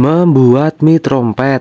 Membuat mie trompet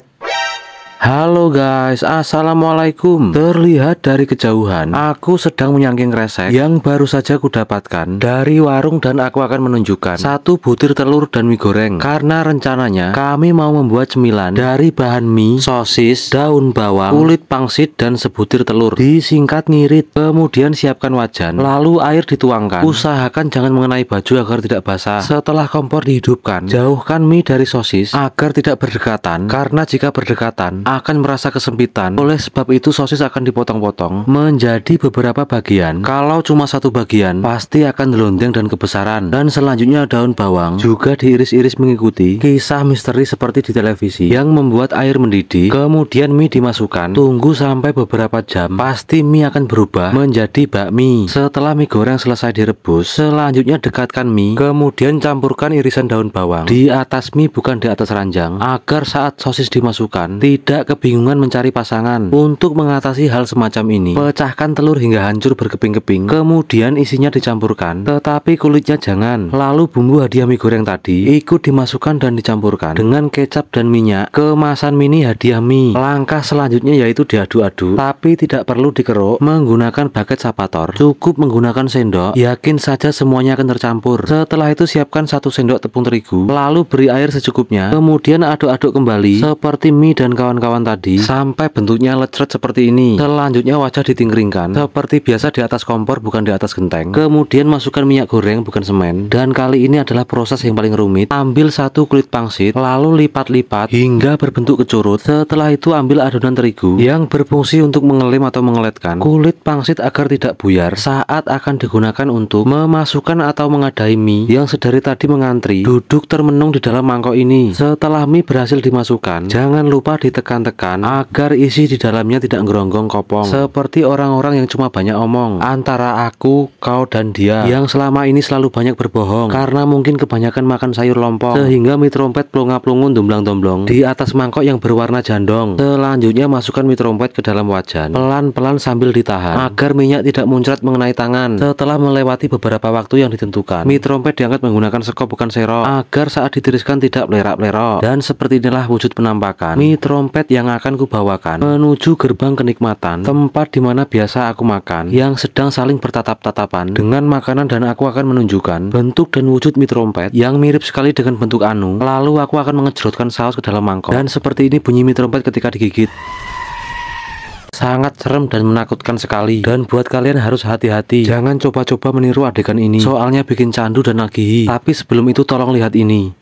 Halo guys, Assalamualaikum Terlihat dari kejauhan, aku sedang menyangking kresek yang baru saja kudapatkan dari warung dan aku akan menunjukkan satu butir telur dan mie goreng karena rencananya kami mau membuat cemilan dari bahan mie, sosis, daun bawang, kulit pangsit dan sebutir telur disingkat ngirit, kemudian siapkan wajan lalu air dituangkan, usahakan jangan mengenai baju agar tidak basah setelah kompor dihidupkan, jauhkan mie dari sosis agar tidak berdekatan karena jika berdekatan akan merasa kesempitan. Oleh sebab itu sosis akan dipotong-potong menjadi beberapa bagian. Kalau cuma satu bagian, pasti akan lonteng dan kebesaran. Dan selanjutnya daun bawang juga diiris-iris mengikuti kisah misteri seperti di televisi yang membuat air mendidih. Kemudian mie dimasukkan, tunggu sampai beberapa jam. Pasti mie akan berubah menjadi bakmi. Setelah mie goreng selesai direbus, selanjutnya dekatkan mie, kemudian campurkan irisan daun bawang di atas mie bukan di atas ranjang agar saat sosis dimasukkan tidak tidak kebingungan mencari pasangan. Untuk mengatasi hal semacam ini, pecahkan telur hingga hancur berkeping-keping, kemudian isinya dicampurkan, tetapi kulitnya jangan. Lalu bumbu hadiah mie goreng tadi ikut dimasukkan dan dicampurkan dengan kecap dan minyak kemasan mini hadiah mie. Langkah selanjutnya yaitu diaduk-aduk, tapi tidak perlu dikeruk menggunakan bucket sapator. Cukup menggunakan sendok, yakin saja semuanya akan tercampur. Setelah itu siapkan satu sendok tepung terigu, lalu beri air secukupnya, kemudian aduk-aduk kembali seperti mie dan kawan-kawan kawan-kawan tadi sampai bentuknya lecret seperti ini. Selanjutnya wajah ditingkringkan seperti biasa di atas kompor bukan di atas genteng. Kemudian masukkan minyak goreng bukan semen dan kali ini adalah proses yang paling rumit. Ambil satu kulit pangsit lalu lipat-lipat hingga berbentuk kecurut. Setelah itu ambil adonan terigu yang berfungsi untuk mengelim atau mengeletkan kulit pangsit agar tidak buyar saat akan digunakan untuk memasukkan atau mengadai mie yang sedari tadi mengantri duduk termenung di dalam mangkok ini. Setelah mie berhasil dimasukkan, jangan lupa ditekan tekan-tekan agar isi di dalamnya tidak ngeronggong kopong seperti orang-orang yang cuma banyak omong antara aku, kau, dan dia yang selama ini selalu banyak berbohong karena mungkin kebanyakan makan sayur lompong sehingga mie trompet plonga-plongun domblang-domblong di atas mangkok yang berwarna jandong selanjutnya masukkan mie trompet ke dalam wajan pelan-pelan sambil ditahan agar minyak tidak muncrat mengenai tangan setelah melewati beberapa waktu yang ditentukan mie trompet diangkat menggunakan sekop bukan serok agar saat ditiriskan tidak melerak-lerok dan seperti inilah wujud penampakan mie trompet yang akan kubawakan menuju gerbang kenikmatan, tempat di mana biasa aku makan, yang sedang saling bertatap-tatapan dengan makanan dan aku akan menunjukkan bentuk dan wujud mie trompet yang mirip sekali dengan bentuk anu. Lalu aku akan mengejutkan saus ke dalam mangkok. Dan seperti ini bunyi mie trompet ketika digigit sangat serem dan menakutkan sekali dan buat kalian harus hati-hati jangan coba-coba meniru adegan ini soalnya bikin candu dan nagihi tapi sebelum itu tolong lihat ini